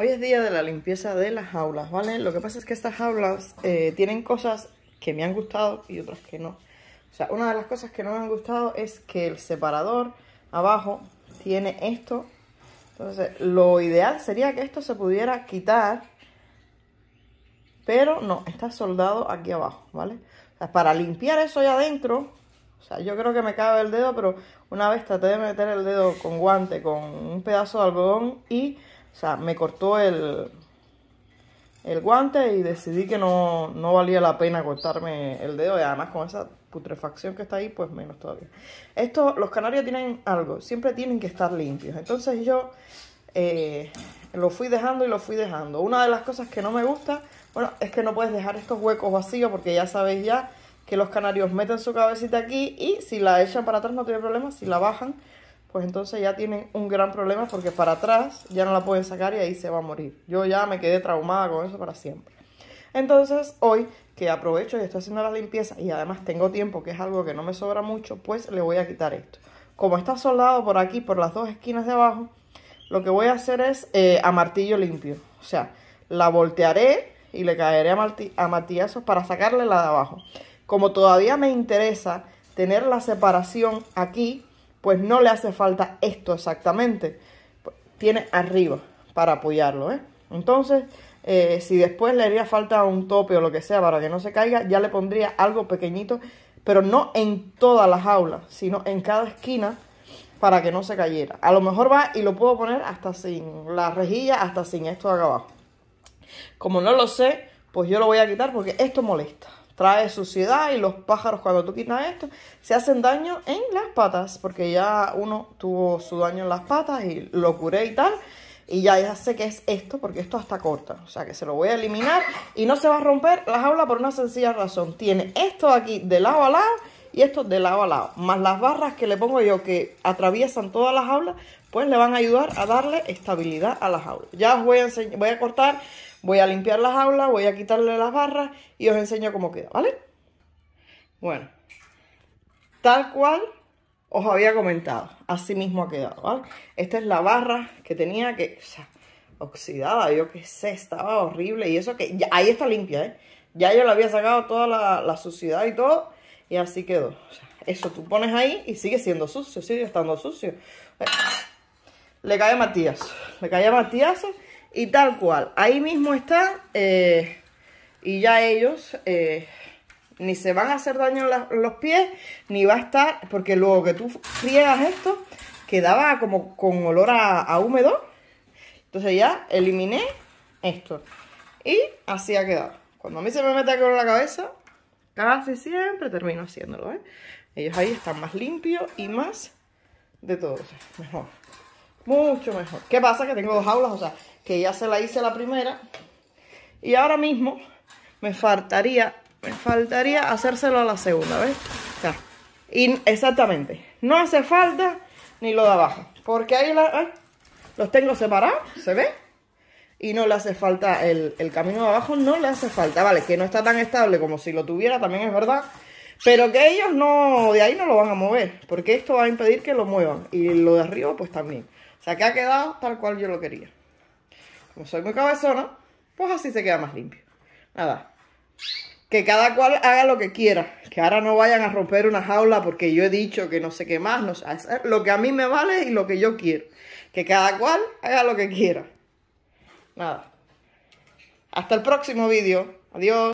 Hoy es día de la limpieza de las jaulas, ¿vale? Lo que pasa es que estas jaulas eh, tienen cosas que me han gustado y otras que no. O sea, una de las cosas que no me han gustado es que el separador abajo tiene esto. Entonces, lo ideal sería que esto se pudiera quitar, pero no, está soldado aquí abajo, ¿vale? O sea, para limpiar eso ya adentro, o sea, yo creo que me cabe el dedo, pero una vez traté de meter el dedo con guante, con un pedazo de algodón y o sea, me cortó el, el guante y decidí que no, valía la pena cortarme el dedo. Y además con esa putrefacción que está ahí, pues menos todavía. Esto, los canarios tienen algo, siempre tienen que estar limpios. Entonces yo eh, lo fui dejando y lo fui dejando. Una de las cosas que no me gusta, bueno, es que no puedes dejar estos huecos vacíos porque ya sabéis ya que los canarios meten su cabecita aquí y si la echan para atrás no tiene problema, si la bajan pues entonces ya tienen un gran problema porque para atrás ya no la pueden sacar y ahí se va a morir. Yo ya me quedé traumada con eso para siempre. Entonces hoy que aprovecho y estoy haciendo la limpieza y además tengo tiempo, que es algo que no me sobra mucho, pues le voy a quitar esto. Como está soldado por aquí, por las dos esquinas de abajo, lo que voy a hacer es eh, a martillo limpio. O sea, la voltearé y le caeré a, a martillazos para sacarle la de abajo. Como todavía me interesa tener la separación aquí, pues no le hace falta esto exactamente. Tiene arriba para apoyarlo, ¿eh? Entonces, eh, si después le haría falta un tope o lo que sea para que no se caiga, ya le pondría algo pequeñito, pero no en todas las aulas, sino en cada esquina para que no se cayera. A lo mejor va y lo puedo poner hasta sin la rejilla, hasta sin esto de acá abajo. Como no lo sé, pues yo lo voy a quitar porque esto molesta trae suciedad y los pájaros cuando tú quitas esto se hacen daño en las patas porque ya uno tuvo su daño en las patas y lo curé y tal. Y ya, ya sé que es esto, porque esto hasta corta. O sea, que se lo voy a eliminar y no se va a romper la jaula por una sencilla razón. Tiene esto aquí de lado a lado y esto de lado a lado. Más las barras que le pongo yo que atraviesan todas las jaulas, pues le van a ayudar a darle estabilidad a la jaula. Ya os voy a, enseñar, voy a cortar Voy a limpiar las aulas, voy a quitarle las barras y os enseño cómo queda, ¿vale? Bueno, tal cual os había comentado, así mismo ha quedado, ¿vale? Esta es la barra que tenía que, o sea, oxidada, yo qué sé, estaba horrible y eso que, ahí está limpia, ¿eh? Ya yo le había sacado toda la, suciedad y todo y así quedó. eso tú pones ahí y sigue siendo sucio, sigue estando sucio. Le cae Matías, le cae a Matías y tal cual. Ahí mismo está eh, y ya ellos eh, ni se van a hacer daño los pies, ni va a estar, porque luego que tú friegas esto, quedaba como con olor a, húmedo. Entonces ya eliminé esto y así ha quedado. Cuando a mí se me mete con la cabeza, casi siempre termino haciéndolo, ¿eh? Ellos ahí están más limpios y más de todo, mejor. Mucho mejor. ¿Qué pasa? Que tengo dos aulas, o sea, que ya se la hice la primera. Y ahora mismo me faltaría, me faltaría hacérselo a la segunda, ¿ves? Y exactamente. No hace falta ni lo de abajo. Porque ahí ¿eh? los tengo separados, ¿se ve? Y no le hace falta el, el camino de abajo, no le hace falta. Vale, que no está tan estable como si lo tuviera, también es verdad. Pero que ellos no, de ahí no lo van a mover, porque esto va a impedir que lo muevan. Y lo de arriba, pues también. O sea, que ha quedado tal cual yo lo quería. Como soy muy cabezona, pues así se queda más limpio. Nada. Que cada cual haga lo que quiera. Que ahora no vayan a romper una jaula porque yo he dicho que no sé qué más. No lo que a mí me vale y lo que yo quiero. Que cada cual haga lo que quiera. Nada. Hasta el próximo vídeo. Adiós.